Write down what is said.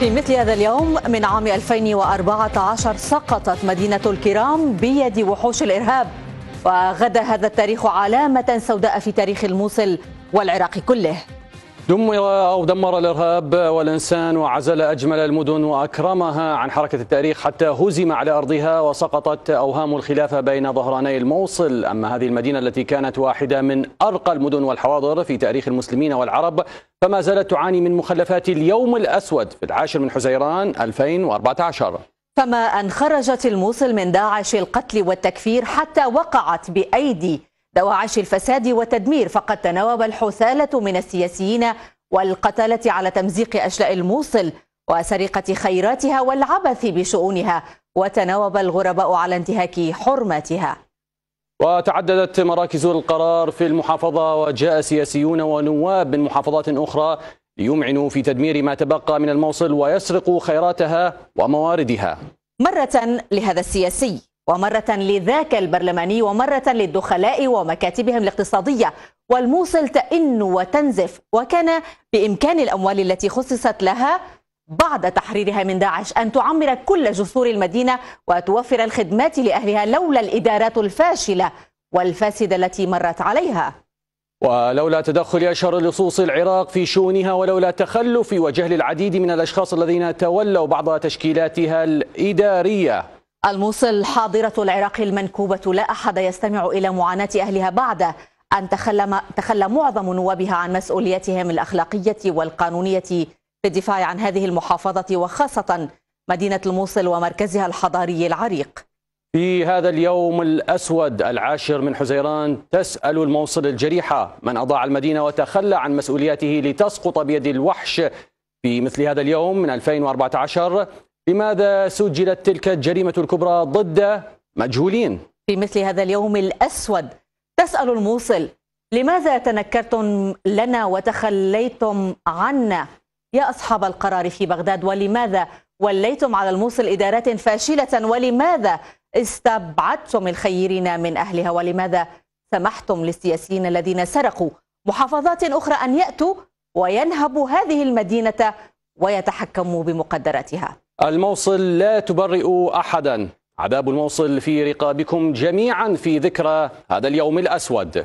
في مثل هذا اليوم من عام 2014 سقطت مدينة الكرام بيد وحوش الإرهاب وغدا هذا التاريخ علامة سوداء في تاريخ الموصل والعراق كله دمر أو دمر الإرهاب والإنسان وعزل أجمل المدن وأكرمها عن حركة التاريخ حتى هزم على أرضها وسقطت أوهام الخلافة بين ظهراني الموصل أما هذه المدينة التي كانت واحدة من أرقى المدن والحواضر في تاريخ المسلمين والعرب فما زالت تعاني من مخلفات اليوم الأسود في العاشر من حزيران 2014 فما أن خرجت الموصل من داعش القتل والتكفير حتى وقعت بأيدي دواعش الفساد والتدمير فقد تناوب الحثالة من السياسيين والقتالة على تمزيق أشلاء الموصل وسرقة خيراتها والعبث بشؤونها وتناوب الغرباء على انتهاك حرماتها وتعددت مراكز القرار في المحافظة وجاء سياسيون ونواب من محافظات أخرى ليمعنوا في تدمير ما تبقى من الموصل ويسرقوا خيراتها ومواردها مرة لهذا السياسي ومرة لذاك البرلماني ومرة للدخلاء ومكاتبهم الاقتصادية والموصل تئن وتنزف وكان بإمكان الأموال التي خصصت لها بعد تحريرها من داعش أن تعمر كل جسور المدينة وتوفر الخدمات لأهلها لولا الإدارات الفاشلة والفاسدة التي مرت عليها ولولا تدخل أشهر لصوص العراق في شؤونها ولولا تخلف وجهل العديد من الأشخاص الذين تولوا بعض تشكيلاتها الإدارية الموصل حاضرة العراق المنكوبة لا أحد يستمع إلى معاناة أهلها بعد أن تخلى, تخلى معظم نوابها عن مسؤوليتهم الأخلاقية والقانونية في الدفاع عن هذه المحافظة وخاصة مدينة الموصل ومركزها الحضاري العريق في هذا اليوم الأسود العاشر من حزيران تسأل الموصل الجريحة من أضاع المدينة وتخلى عن مسؤولياته لتسقط بيد الوحش في مثل هذا اليوم من 2014 لماذا سجلت تلك الجريمة الكبرى ضد مجهولين؟ في مثل هذا اليوم الأسود تسأل الموصل لماذا تنكرتم لنا وتخليتم عنا يا أصحاب القرار في بغداد ولماذا وليتم على الموصل إدارات فاشلة ولماذا استبعدتم الخيرين من أهلها ولماذا سمحتم للسياسيين الذين سرقوا محافظات أخرى أن يأتوا وينهبوا هذه المدينة ويتحكموا بمقدراتها الموصل لا تبرئ احدا عذاب الموصل في رقابكم جميعا في ذكرى هذا اليوم الاسود